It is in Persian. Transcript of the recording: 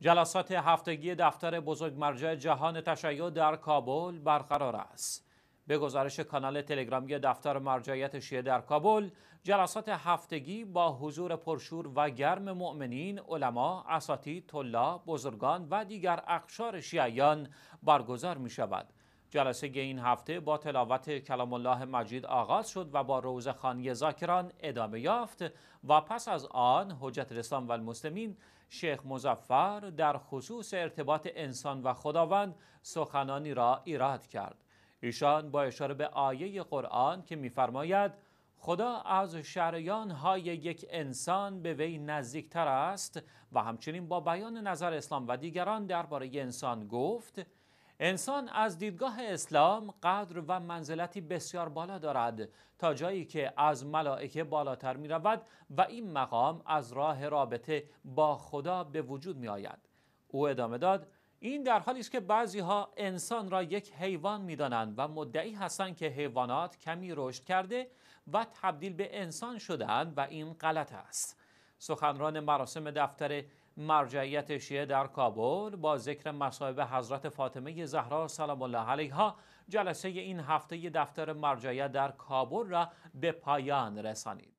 جلسات هفتگی دفتر بزرگ مرجع جهان تشیع در کابل برقرار است. به گزارش کانال تلگرامی دفتر مرجعیت شیعه در کابل، جلسات هفتگی با حضور پرشور و گرم مؤمنین، علما، اساتید، طلاب، بزرگان و دیگر اقشار شیعیان برگزار می شود. جلسه این هفته با تلاوت کلام الله مجید آغاز شد و با روز خانی زاکران ادامه یافت و پس از آن حجت الاسلام و المسلمین شیخ مزفر در خصوص ارتباط انسان و خداوند سخنانی را ایراد کرد ایشان با اشاره به آیه قرآن که می‌فرماید خدا از شریان های یک انسان به وی نزدیکتر است و همچنین با بیان نظر اسلام و دیگران درباره انسان گفت انسان از دیدگاه اسلام قدر و منزلتی بسیار بالا دارد تا جایی که از ملائکه بالاتر می رود و این مقام از راه رابطه با خدا به وجود می آید. او ادامه داد این در حالی است که بعضی ها انسان را یک حیوان می دانند و مدعی هستند که حیوانات کمی رشد کرده و تبدیل به انسان شدند و این غلط است. سخنران مراسم دفتر مرجعیت شیعه در کابل با ذکر مصائب حضرت فاطمه زهرا سلام الله علیها جلسه این هفته دفتر مرجعیت در کابل را به پایان رسانید